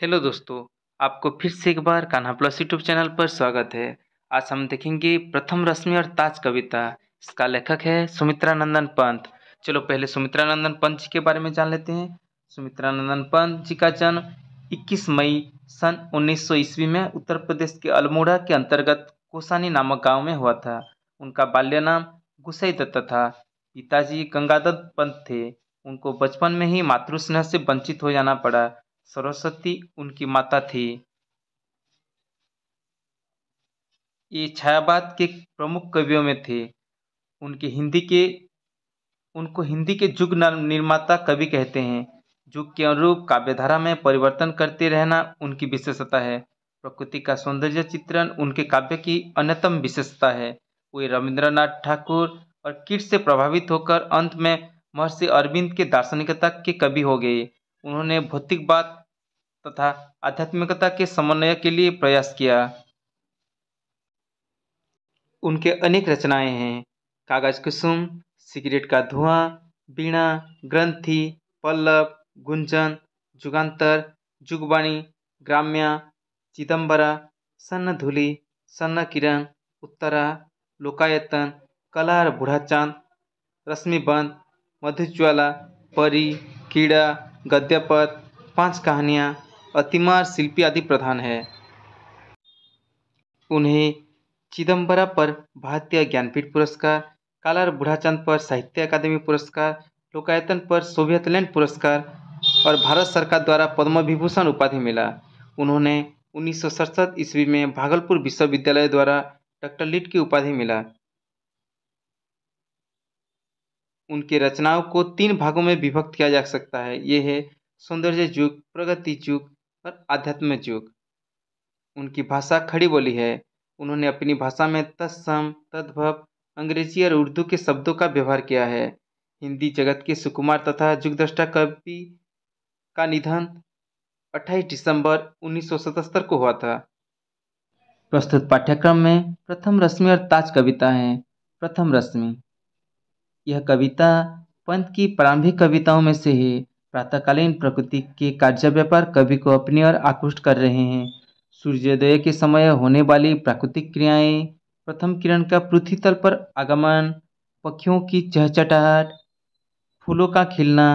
hello दोस्तों आपको फिर से एक बार कान्हा प्लस यूट्यूब चैनल पर स्वागत है आज हम देखेंगे प्रथम रश्मि और ताज कविता इसका लेखक है सुमित्रा नंदन पंत चलो पहले सुमित्रा नंदन पंत जी के बारे में जान लेते हैं सुमित्रा नंदन पंत जी का जन्म 21 मई सन उन्नीस ईस्वी में उत्तर प्रदेश के अल्मोड़ा के अंतर्गत कोसानी नामक गाँव में हुआ था उनका बाल्य नाम गुसाई दत्ता था पिताजी गंगादत्त पंत थे उनको बचपन में ही मातृस्नेह से वंचित हो जाना पड़ा सरस्वती उनकी माता थी ये छायावाद के प्रमुख कवियों में थे उनके हिंदी के उनको हिंदी के जुग निर्माता कवि कहते हैं जुग के अनुरूप काव्यधारा में परिवर्तन करते रहना उनकी विशेषता है प्रकृति का सौंदर्य चित्रण उनके काव्य की अन्यतम विशेषता है वे रविंद्रनाथ ठाकुर और कीट से प्रभावित होकर अंत में महर्षि अरविंद के दार्शनिकता के कवि हो गए उन्होंने भौतिकवाद तथा आध्यात्मिकता के समन्वय के लिए प्रयास किया उनके अनेक रचनाएं हैं कागज कुसुम सिगरेट का धुआं बीणा ग्रंथि पल्लव गुंजन जुगांतर जुगवाणी ग्राम्या चिदम्बरा सन्न धूली सन्न किरण उत्तरा लोकायतन कला और चांद रश्मिबंध मधुज्वाला परी कीड़ा गद्यपद पांच कहानियाँ अतिमार शिल्पी आदि प्रधान है उन्हें चिदम्बरा पर भारतीय ज्ञानपीठ पुरस्कार कालार बूढ़ाचंद पर साहित्य अकादमी पुरस्कार लोकायतन पर सोवियत लैंड पुरस्कार और भारत सरकार द्वारा पद्म विभूषण उपाधि मिला उन्होंने उन्नीस ईस्वी में भागलपुर विश्वविद्यालय द्वारा डॉक्टर लिट की उपाधि मिला उनके रचनाओं को तीन भागों में विभक्त किया जा सकता है ये है सौंदर्य युग प्रगति युग और आध्यात्म युग उनकी भाषा खड़ी बोली है उन्होंने अपनी भाषा में तत्सम तद्भव अंग्रेजी और उर्दू के शब्दों का व्यवहार किया है हिंदी जगत के सुकुमार तथा युगदृष्टा कवि का निधन 28 दिसंबर 1977 को हुआ था प्रस्तुत पाठ्यक्रम में प्रथम रश्मि और ताज कविता है प्रथम रश्मि यह कविता पंत की प्रारंभिक कविताओं में से है प्रातःकालीन प्रकृति के कार्य पर कवि को अपनी ओर आकृष्ट कर रहे हैं सूर्योदय के समय होने वाली प्राकृतिक क्रियाएं प्रथम किरण का पृथ्वी तल पर आगमन पक्षियों की चहचटाहट फूलों का खिलना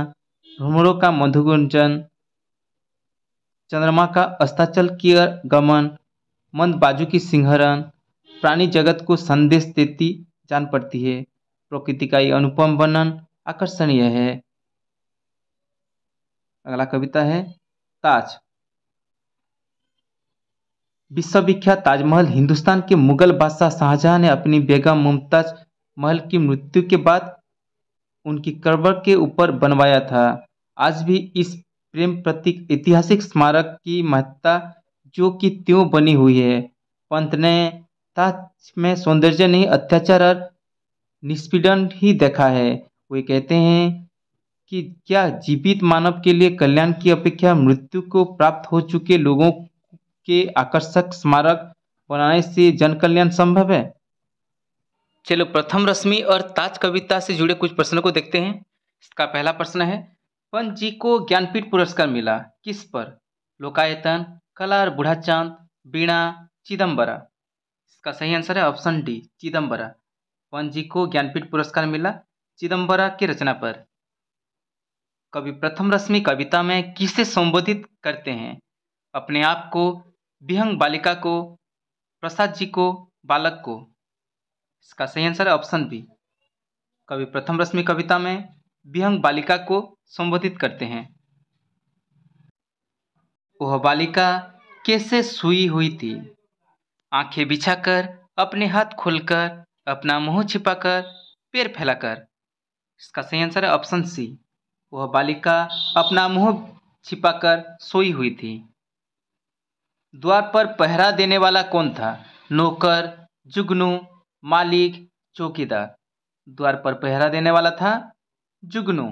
भ्रमरों का मधुगुंजन चंद्रमा का अस्ताचल की गमन मंद बाजू की सिंहरण प्राणी जगत को संदेश देती जान पड़ती है प्रकृति का ये अनुपम वर्णन आकर्षणीय है अगला कविता है ताज विश्वविख्यात ताजमहल हिंदुस्तान के मुगल बादशाह शाहजहां ने अपनी बेगम मुमताज महल की मृत्यु के बाद उनकी कब्र के ऊपर बनवाया था आज भी इस प्रेम प्रतीक ऐतिहासिक स्मारक की महत्ता जो कि त्यों बनी हुई है पंत ने ताज में सौंदर्य नहीं अत्याचार और निष्पीड़न ही देखा है वे कहते हैं कि क्या जीवित मानव के लिए कल्याण की अपेक्षा मृत्यु को प्राप्त हो चुके लोगों के आकर्षक स्मारक बनाने से जन कल्याण संभव है चलो प्रथम रश्मि और ताज कविता से जुड़े कुछ प्रश्नों को देखते हैं इसका पहला प्रश्न है पंत जी को ज्ञानपीठ पुरस्कार मिला किस पर लोकायतन कलार बूढ़ा चांद बीणा चिदम्बरा इसका सही आंसर है ऑप्शन डी चिदम्बरा जी को ज्ञानपीठ पुरस्कार मिला चिदम्बरा की रचना पर कवि प्रथम रश्मि कविता में किसे संबोधित करते हैं अपने आप को विहंग बालिका को प्रसाद जी को बालक को इसका सही आंसर है ऑप्शन बी कवि प्रथम रश्मि कविता में विहंग बालिका को संबोधित करते हैं वह बालिका कैसे सुई हुई थी आंखें बिछाकर अपने हाथ खोलकर अपना मुंह छिपाकर पैर फैलाकर इसका सही आंसर है ऑप्शन सी वह बालिका अपना मुंह छिपाकर सोई हुई थी द्वार पर पहरा देने वाला कौन था नौकर जुगनू मालिक चौकीदार द्वार पर पहरा देने वाला था जुगनू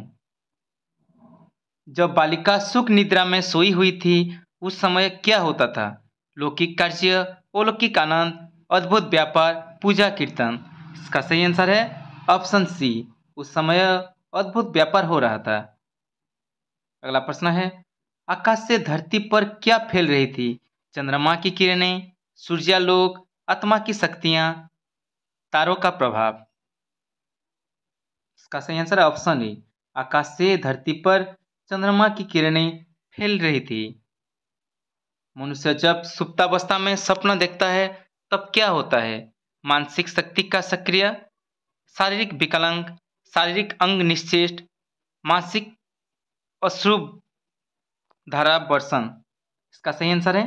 जब बालिका सुख निद्रा में सोई हुई थी उस समय क्या होता था लौकिक कार्य अलौकिक आनंद अद्भुत व्यापार पूजा कीर्तन इसका सही आंसर है ऑप्शन सी उस समय अद्भुत व्यापार हो रहा था अगला प्रश्न है आकाश से धरती पर क्या फैल रही थी चंद्रमा की किरणें सूर्यालोक आत्मा की शक्तियां तारों का प्रभाव इसका सही आंसर ऑप्शन ए आकाश से धरती पर चंद्रमा की किरणें फैल रही थी मनुष्य जब सुप्तावस्था में सपना देखता है तब क्या होता है मानसिक शक्ति का सक्रिय शारीरिक विकलांग शारीरिक अंग निश्चेष्ट मानसिक अश्रुभ धारा वर्षण इसका सही आंसर है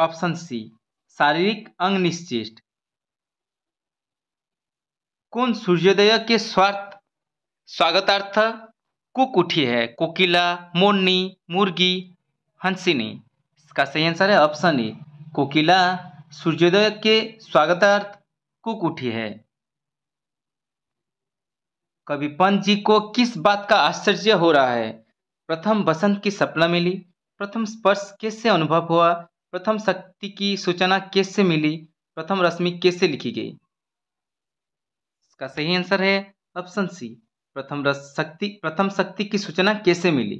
ऑप्शन सी शारीरिक अंग निश्चेष्ट कौन सूर्योदय के स्वार्थ स्वागतार्थ कुक उठी है कोकिला मोरनी मुर्गी हंसिनी इसका सही आंसर है ऑप्शन ए कोकिला सूर्योदय के स्वागतार्थ कुक उठी है कवि पंत जी को किस बात का आश्चर्य हो रहा है प्रथम बसंत की सपना मिली प्रथम स्पर्श कैसे अनुभव हुआ प्रथम शक्ति की सूचना कैसे मिली प्रथम रश्मि कैसे लिखी गई इसका सही आंसर है ऑप्शन सी प्रथम शक्ति प्रथम शक्ति की सूचना कैसे मिली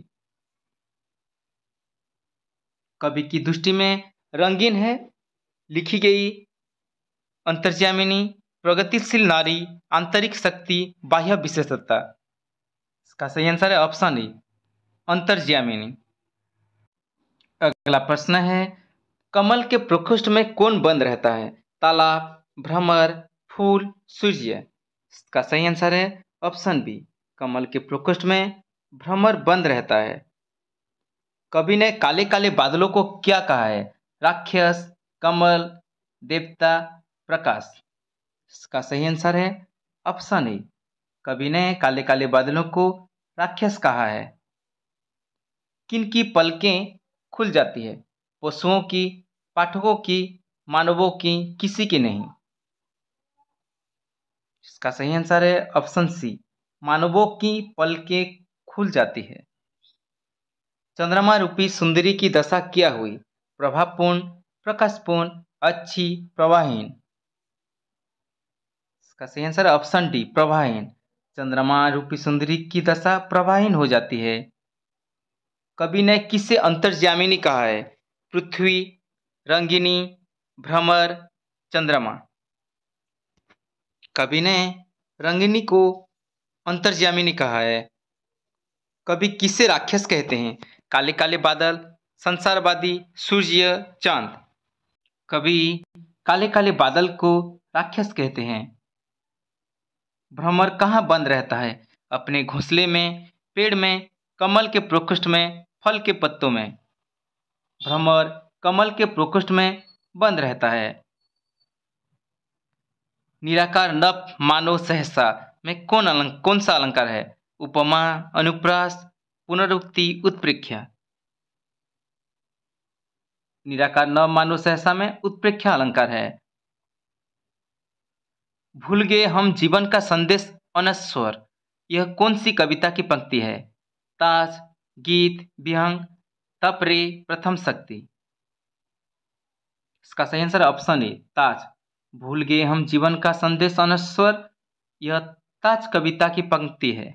कवि की दृष्टि में रंगीन है लिखी गई अंतर्जामिनी प्रगतिशील नारी आंतरिक शक्ति बाह्य विशेषता इसका सही आंसर है ऑप्शन ए अंतर्जामिनी अगला प्रश्न है कमल के प्रकोष्ठ में कौन बंद रहता है तालाब भ्रमर फूल सूर्य इसका सही आंसर है ऑप्शन बी कमल के प्रकोष्ठ में भ्रमर बंद रहता है कवि ने काले काले बादलों को क्या कहा है राक्षस कमल देवता प्रकाश इसका सही आंसर है ऑप्शन ए कवि ने काले काले बादलों को राक्षस कहा है किन की पलकें खुल जाती है पशुओं की पाठकों की मानवों की किसी की नहीं इसका सही आंसर है ऑप्शन सी मानवों की पलकें खुल जाती है चंद्रमा रूपी सुंदरी की दशा क्या हुई प्रभावपूर्ण प्रकाशपूर्ण अच्छी प्रवाहीन इसका सही आंसर ऑप्शन डी प्रवाहीन चंद्रमा रूपी सुंदरी की दशा प्रवाहीन हो जाती है कवि ने किसे अंतर्जामिनी कहा है पृथ्वी रंगिनी भ्रमर चंद्रमा कवि ने रंगिनी को अंतर्जामिनी कहा है कभी किसे राक्षस कहते हैं काले काले बादल संसारवादी सूर्य चांद कभी काले काले बादल को राक्षस कहते हैं भ्रमर कहाँ बंद रहता है अपने घोंसले में पेड़ में कमल के प्रकोष्ठ में फल के पत्तों में भ्रमर कमल के प्रकोष्ठ में बंद रहता है निराकार नप मानव सहसा में कौन अलंक कौन सा अलंकार है उपमा अनुप्रास पुनरुक्ति उत्प्रेक्षा निराकार मानो सहसा में उत्प्रेक्षा अलंकार है भूल गए हम जीवन का संदेश अनस्वर यह कौन सी कविता की पंक्ति है ताज गीत विहंग तप रे प्रथम शक्ति इसका सही आंसर ऑप्शन ए ताज भूल गए हम जीवन का संदेश अनस्वर यह ताज कविता की पंक्ति है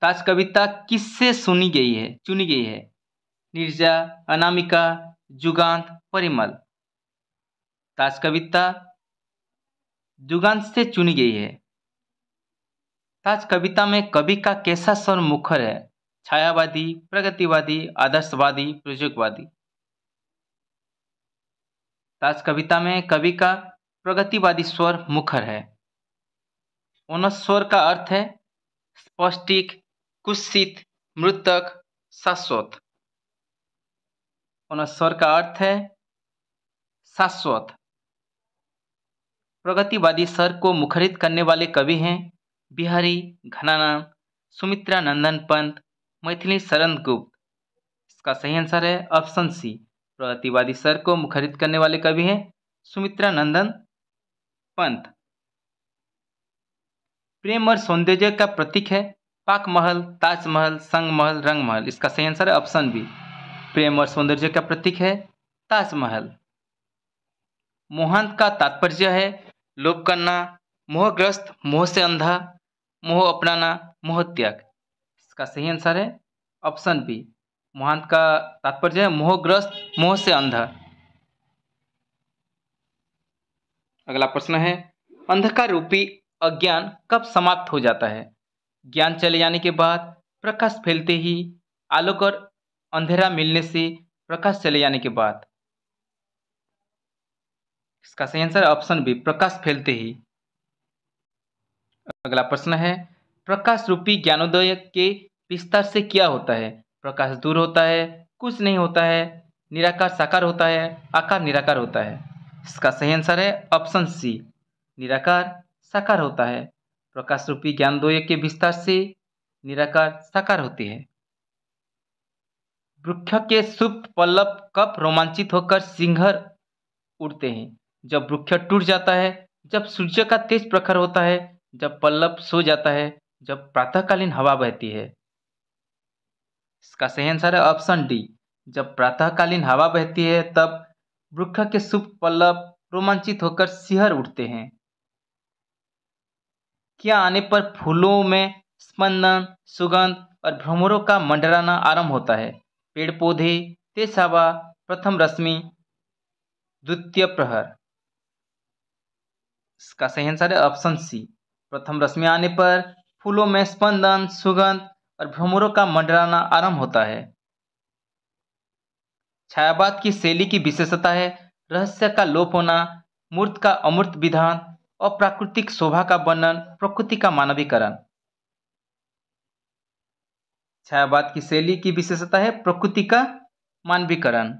ताज कविता किससे सुनी गई है चुनी गई है निर्जा अनामिका जुगांत परिमल ताज कविता जुगांत से चुनी गई है ताज कविता में कवि का कैसा स्वर मुखर है छायावादी प्रगतिवादी आदर्शवादी प्रयोगवादी ताज कविता में कवि का प्रगतिवादी स्वर मुखर है उन स्वर का अर्थ है स्पष्टिक कुत्सित मृतक शाश्वत अनस्वर का अर्थ है शाश्वत प्रगतिवादी सर को मुखरित करने वाले कवि हैं बिहारी घनानंद सुमित्रा नंदन पंत मैथिली शरण गुप्त इसका सही आंसर है ऑप्शन सी प्रगतिवादी सर को मुखरित करने वाले कवि हैं सुमित्रा नंदन पंत प्रेम और सौंदर्य का प्रतीक है पाक महल ताजमहल संग महल रंग महल इसका सही आंसर है ऑप्शन बी प्रेम और सौंदर्य का प्रतीक है ताजमहल मोहंत का तात्पर्य है लोभ करना मोहग्रस्त मोह से अंधा मोह अपनाना मोह त्याग इसका सही आंसर है ऑप्शन बी मोहंत का तात्पर्य है मोहग्रस्त मोह से अंधा अगला प्रश्न है अंधकार रूपी अज्ञान कब समाप्त हो जाता है ज्ञान चले जाने के बाद प्रकाश फैलते ही आलोक और अंधेरा मिलने से प्रकाश चले जाने के बाद इसका सही आंसर ऑप्शन बी प्रकाश फैलते ही अगला प्रश्न है प्रकाश रूपी ज्ञानोदय के विस्तार से क्या होता है प्रकाश दूर होता है कुछ नहीं होता है निराकार साकार होता है आकार निराकार होता है इसका सही आंसर है ऑप्शन सी निराकार साकार होता है प्रकाश रूपी ज्ञानोदय के विस्तार से निराकार साकार होती है वृक्ष के सुप्त पल्लव कब रोमांचित होकर सिंहर उड़ते हैं जब वृक्ष टूट जाता है जब सूर्य का तेज प्रखर होता है जब पल्लव सो जाता है जब प्रातःकालीन हवा बहती है इसका सही आंसर है ऑप्शन डी जब प्रातःकालीन हवा बहती है तब वृक्ष के सुप्त पल्लव रोमांचित होकर सिहर उठते हैं क्या आने पर फूलों में स्पंदन सुगंध और भ्रमरों का मंडराना आरंभ होता है पेड़ पौधे तेसावा प्रथम रश्मि द्वितीय प्रहर इसका सही आंसर है ऑप्शन सी प्रथम रश्मि आने पर फूलों में स्पंदन सुगंध और भ्रमरों का मंडराना आरंभ होता है छायावाद की शैली की विशेषता है रहस्य का लोप होना मूर्त का अमूर्त विधान और प्राकृतिक शोभा का वर्णन प्रकृति का मानवीकरण छायावाद की शैली की विशेषता है प्रकृति का मानवीकरण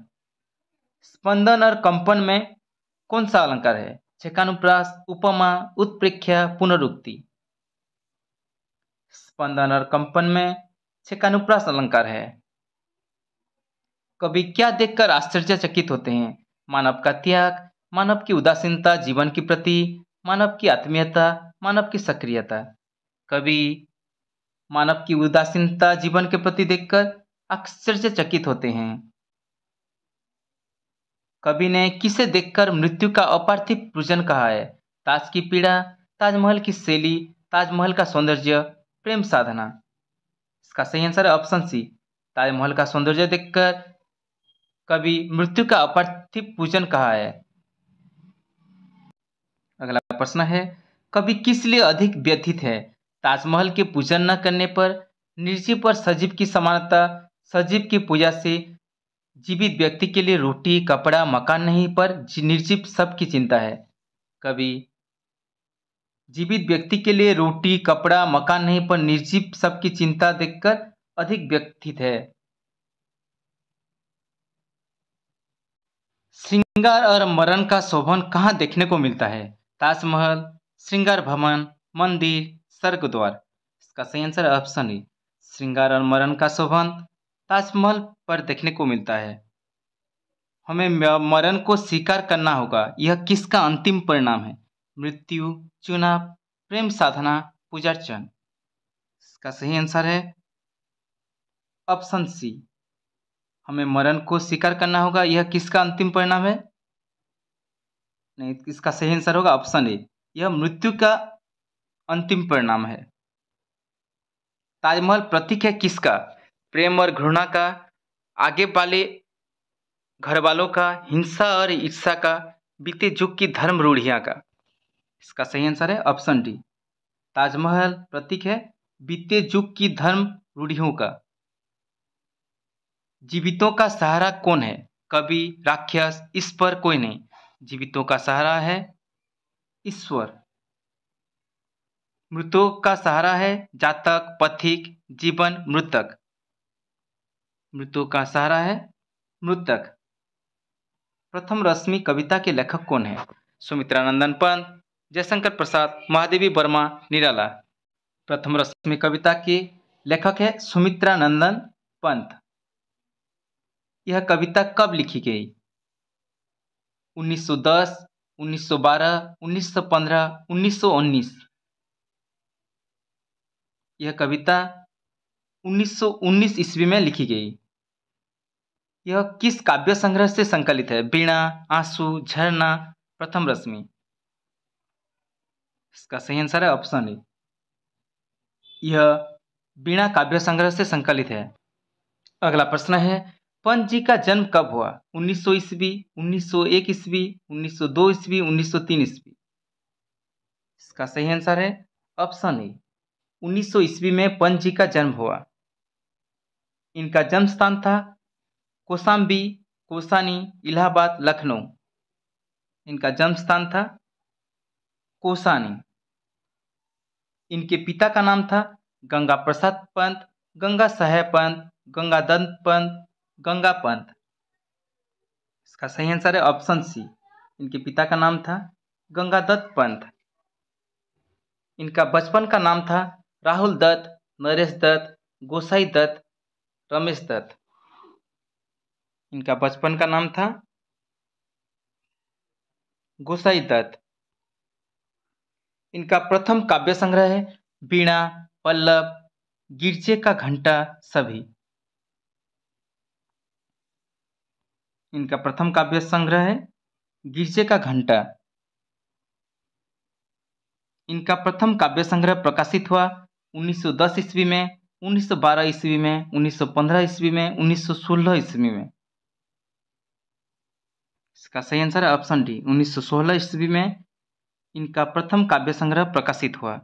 स्पंदन और कंपन में कौन सा अलंकार है छेकानुप्रास उपमा उत्प्रेख्या पुनरुक्ति स्पंदन और कंपन में छेकानुप्रास अलंकार है कभी क्या देखकर आश्चर्यचकित होते हैं मानव का त्याग मानव की उदासीनता जीवन के प्रति मानव की आत्मीयता मानव की सक्रियता कभी मानव की उदासीनता जीवन के प्रति देखकर आश्चर्यचकित होते हैं कवि ने किसे देखकर मृत्यु का अपार्थिव पूजन कहा है ताज की पीड़ा ताजमहल की शैली ताजमहल का सौंदर्य प्रेम साधना इसका सही आंसर है ऑप्शन सी ताजमहल का सौंदर्य देखकर कवि मृत्यु का अपार्थिव पूजन कहा है अगला प्रश्न है कवि किस लिए अधिक व्यथित है ताजमहल की पूजन न करने पर निर्जीव पर सजीव की समानता सजीव की पूजा से जीवित व्यक्ति के लिए रोटी कपड़ा मकान नहीं पर निर्जीव सब की चिंता है कवि जीवित व्यक्ति के लिए रोटी कपड़ा मकान नहीं पर निर्जीव सब की चिंता देखकर अधिक व्यक्तित है श्रृंगार और मरण का शोभन कहाँ देखने को मिलता है ताजमहल श्रृंगार भवन मंदिर स्वर्ग द्वार इसका सही आंसर ऑप्शन ई श्रृंगार और मरण का शोभन ताजमहल पर देखने को मिलता है हमें मरण को स्वीकार करना होगा यह किसका अंतिम परिणाम है मृत्यु चुनाव प्रेम साधना पूजा अर्चन इसका सही आंसर है ऑप्शन सी हमें मरण को स्वीकार करना होगा यह किसका अंतिम परिणाम है नहीं इसका सही आंसर होगा ऑप्शन ए यह मृत्यु का अंतिम परिणाम है ताजमहल प्रतीक है किसका प्रेम और घृणा का आगे वाले घर वालों का हिंसा और ईर्षा का बीते युग की धर्म रूढ़िया का इसका सही आंसर है ऑप्शन डी ताजमहल प्रतीक है बीते युग की धर्म रूढ़ियों का जीवितों का सहारा कौन है कवि राक्षस इस पर कोई नहीं जीवितों का सहारा है ईश्वर मृतो का सहारा है जातक पथिक जीवन मृतक मृतो का सहारा है मृतक प्रथम रश्मि कविता के लेखक कौन है सुमित्रानंदन पंत जयशंकर प्रसाद महादेवी वर्मा निराला प्रथम रश्मि कविता के लेखक है सुमित्रानंदन पंत यह कविता कब लिखी गई 1910, 1912, 1915, 1919 यह कविता 1919 ईस्वी में लिखी गई यह किस काव्य संग्रह से संकलित है बीणा आंसू झरना प्रथम रश्मि इसका सही आंसर है ऑप्शन ए यह बीणा काव्य संग्रह से संकलित है अगला प्रश्न है पंत जी का जन्म कब हुआ 1900 ईस्वी 1901 ईस्वी 1902 ईस्वी 1903 ईस्वी इसका सही आंसर है ऑप्शन ए उन्नीस सौ ईस्वी में पंत जी का जन्म हुआ इनका जन्म स्थान था कोसाम्बी कोसानी इलाहाबाद लखनऊ इनका जन्म स्थान था कोसानी इनके पिता का नाम था गंगा प्रसाद पंत गंगा सहय पंत गंगा दंत पंत गंगा पंत इसका सही आंसर है ऑप्शन सी इनके पिता का नाम था गंगा दत्त पंत इनका बचपन का नाम था राहुल दत्त नरेश दत्त गोसाई दत्त रमेश दत्त इनका बचपन का नाम था गोसाई दत्त इनका प्रथम काव्य संग्रह है बीणा पल्लव गिरजे का घंटा सभी इनका प्रथम काव्य संग्रह है गिरजे का घंटा इनका प्रथम काव्य संग्रह प्रकाशित हुआ 1910 ईस्वी में 1912 ईस्वी में 1915 ईस्वी में 1916 ईस्वी में इसका सही आंसर है ऑप्शन डी 1916 ईस्वी में इनका प्रथम काव्य संग्रह प्रकाशित हुआ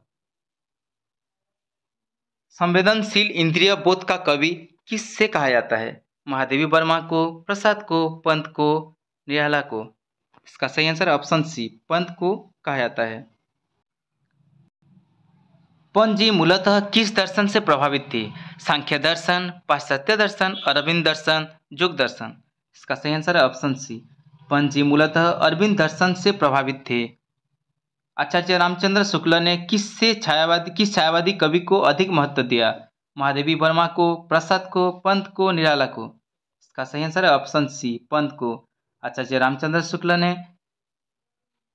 संवेदनशील इंद्रिय बोध का कवि किससे कहा जाता है महादेवी वर्मा को प्रसाद को पंत को निराला को इसका सही आंसर ऑप्शन सी पंत को कहा जाता है पंजी मूलतः किस दर्शन से प्रभावित थे सांख्य दर्शन पाश्चात्य दर्शन अरविंद दर्शन जुग दर्शन इसका सही आंसर है ऑप्शन सी पंजी मूलतः अरविंद दर्शन से प्रभावित थे आचार्य रामचंद्र शुक्ल ने से छायावादी किस छायावादी कवि को अधिक महत्व दिया महादेवी वर्मा को प्रसाद को पंत को निराला को इसका सही आंसर है ऑप्शन सी पंत को आचार्य रामचंद्र शुक्ल ने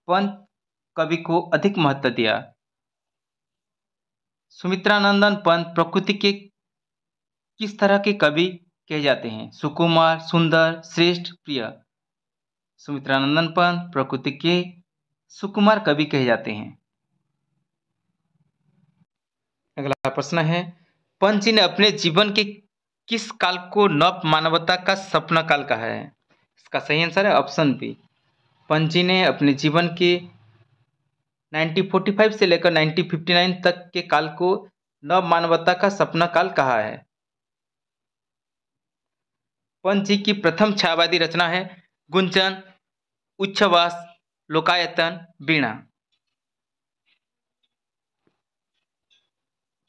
पंत कवि को अधिक महत्व दिया सुमित्रानंदन पंत प्रकृति के किस तरह के कवि कहे जाते हैं सुकुमार सुंदर श्रेष्ठ प्रिय सुमित्रानंदन पंत प्रकृति के सुकुमार कवि कहे जाते हैं अगला प्रश्न है पंत जी ने अपने जीवन के किस काल को नव मानवता का सपना काल कहा है इसका सही आंसर है ऑप्शन बी पंत जी ने अपने जीवन के 1945 से लेकर 1959 तक के काल को नव मानवता का सपना काल कहा है पंत जी की प्रथम छायावादी रचना है गुंजन उच्छवास लोकायतन बीणा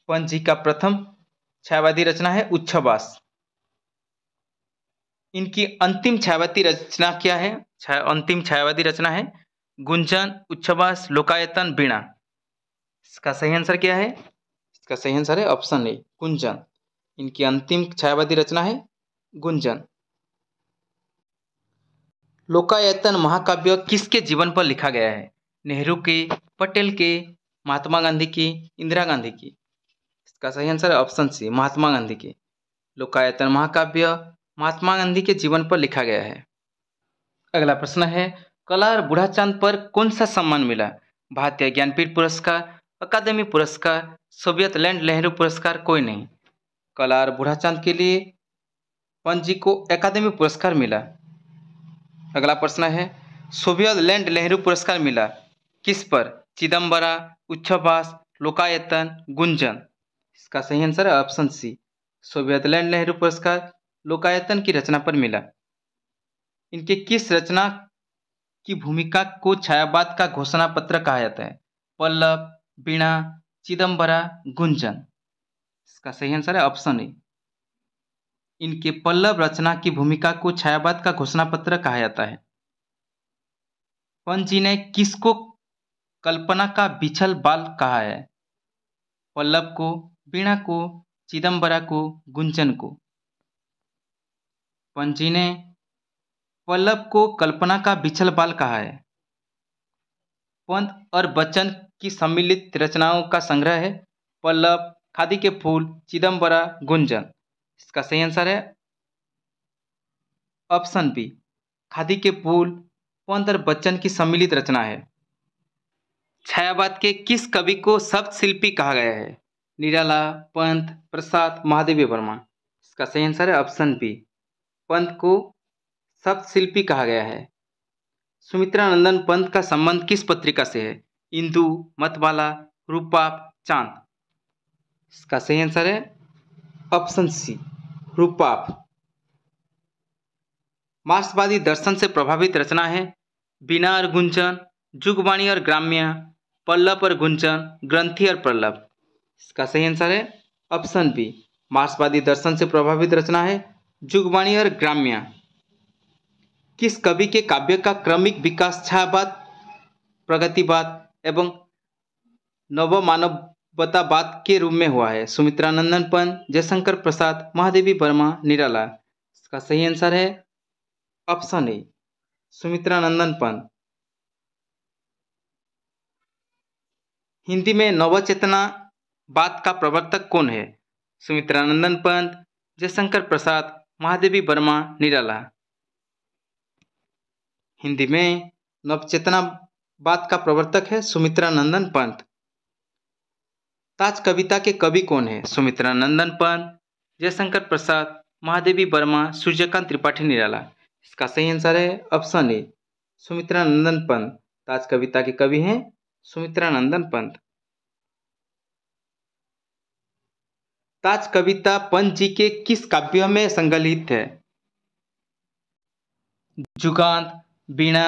पंत जी का प्रथम छायावादी रचना है उच्छवास इनकी अंतिम छायावादी रचना क्या है छा, अंतिम छायावादी रचना है गुंजन उच्छवास लोकायतन बीणा इसका सही आंसर क्या है इसका सही आंसर है ऑप्शन ए गुंजन इनकी अंतिम छायावादी रचना है गुंजन लोकायतन महाकाव्य किसके जीवन पर लिखा गया है नेहरू के पटेल के महात्मा गांधी की इंदिरा गांधी की इसका सही आंसर है ऑप्शन सी महात्मा गांधी की लोकायतन महाकाव्य महात्मा गांधी के जीवन पर लिखा गया है अगला प्रश्न है कला और बूढ़ा चांद पर कौन सा सम्मान मिला भारतीय ज्ञानपीठ पुरस्कार अकादमी पुरस्कार सोवियत लैंड नेहरू पुरस्कार कोई नहीं कला और बूढ़ा चांद के लिए पंजी को अकादमी पुरस्कार मिला अगला प्रश्न है सोवियत लैंड नेहरू पुरस्कार मिला किस पर चिदम्बरा उच्छवास लोकायतन गुंजन इसका सही आंसर है option C Soviet Land Nehru पुरस्कार लोकायतन की रचना पर मिला इनके किस रचना की भूमिका को छायावाद का घोषणा पत्र कहा जाता है पल्लव बीणा चिदम्बरा गुंजन इसका सही आंसर है ऑप्शन ए इनके पल्लव रचना की भूमिका को छायावाद का घोषणा पत्र कहा जाता है पंजी ने किसको कल्पना का बिछल बाल कहा है पल्लव को बीणा को चिदम्बरा को गुंजन को पंजी ने पल्लव को कल्पना का बिछल बाल कहा है पंत और बच्चन की सम्मिलित रचनाओं का संग्रह है पल्लव खादी के फूल चिदम्बरा गुंजन इसका सही आंसर है ऑप्शन बी खादी के फूल पंत और बच्चन की सम्मिलित रचना है छायावाद के किस कवि को शब्द शिल्पी कहा गया है निराला पंत प्रसाद महादेवी वर्मा इसका सही आंसर है ऑप्शन बी पंत को शब्द शिल्पी कहा गया है सुमित्रा नंदन पंत का संबंध किस पत्रिका से है इंदू मतवाला रूपाप चांद इसका सही आंसर है ऑप्शन सी रूपाप मार्क्सवादी दर्शन से प्रभावित रचना है बिना और गुंजन जुगवाणी और ग्राम्य पल्लव और गुंजन ग्रंथि और पल्लव इसका सही आंसर है ऑप्शन बी मार्क्सवादी दर्शन से प्रभावित रचना है जुगवाणी और ग्राम्या किस कवि के काव्य का क्रमिक विकास छायावाद प्रगतिवाद एवं नव मानवतावाद के रूप में हुआ है नंदन पंत जयशंकर प्रसाद महादेवी वर्मा निराला इसका सही आंसर है ऑप्शन ए नंदन पंत हिंदी में नवचेतना बात का प्रवर्तक कौन है सुमित्रानंदन पंत जयशंकर प्रसाद महादेवी वर्मा निराला हिंदी में बात का प्रवर्तक है सुमित्रा नंदन पंत ताज कविता के कवि कौन है सुमित्रा नंदन पंत जयशंकर प्रसाद महादेवी वर्मा सूर्यकांत त्रिपाठी निराला इसका सही आंसर है ऑप्शन ए सुमित्रा नंदन पंत ताज कविता के कवि हैं सुमित्रा नंदन पंत ताज कविता पंत जी के किस काव्य में संगलित है जुगांत बीणा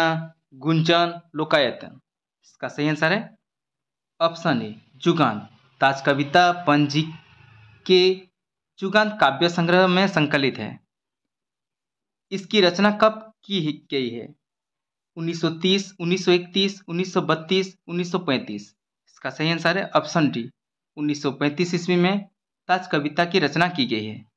गुंजन लोकायतन इसका सही आंसर है ऑप्शन ए जुगान ताज कविता पंजी के जुगान काव्य संग्रह में संकलित है इसकी रचना कब की गई है 1930, 1931, 1932, 1935 इसका सही आंसर है ऑप्शन डी 1935 ईस्वी में ताज कविता की रचना की गई है